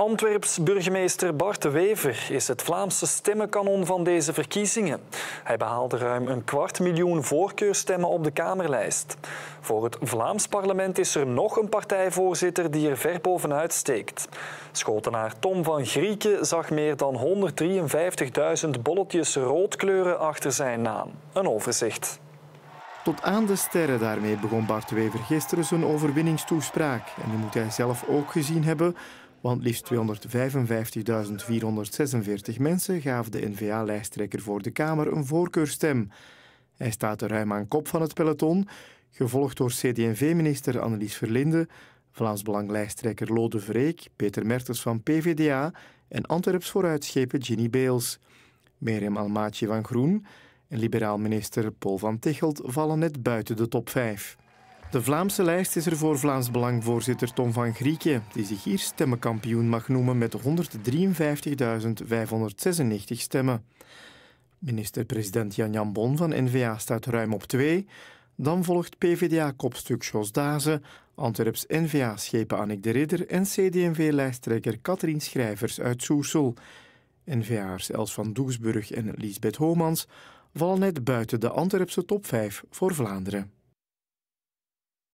Antwerps burgemeester Bart de Wever is het Vlaamse stemmenkanon van deze verkiezingen. Hij behaalde ruim een kwart miljoen voorkeurstemmen op de Kamerlijst. Voor het Vlaams parlement is er nog een partijvoorzitter die er ver bovenuit steekt. Schotenaar Tom van Grieken zag meer dan 153.000 bolletjes rood kleuren achter zijn naam. Een overzicht. Tot aan de sterren daarmee begon Bart Wever gisteren zijn overwinningstoespraak. En die moet hij zelf ook gezien hebben, want liefst 255.446 mensen gaven de N-VA-lijsttrekker voor de Kamer een voorkeurstem. Hij staat er ruim aan kop van het peloton, gevolgd door CD&V-minister Annelies Verlinde, Vlaams Belang-lijsttrekker Lode Vreek, Peter Mertens van PVDA en Antwerps vooruitschepen Ginny Beels. Meriem Almaatje van Groen en liberaal minister Paul van Tichelt vallen net buiten de top 5. De Vlaamse lijst is er voor Vlaams Belang-voorzitter Tom van Grieken, die zich hier stemmenkampioen mag noemen met 153.596 stemmen. Minister-president Jan Jambon van N-VA staat ruim op twee. Dan volgt PvdA-kopstuk Jos Dazen, Antwerps N-VA-schepen Annick de Ridder en CD&V-lijsttrekker Katrien Schrijvers uit Soesel. n vas Els van Doesburg en Liesbeth Homans vallen net buiten de Antwerpse top 5 voor Vlaanderen.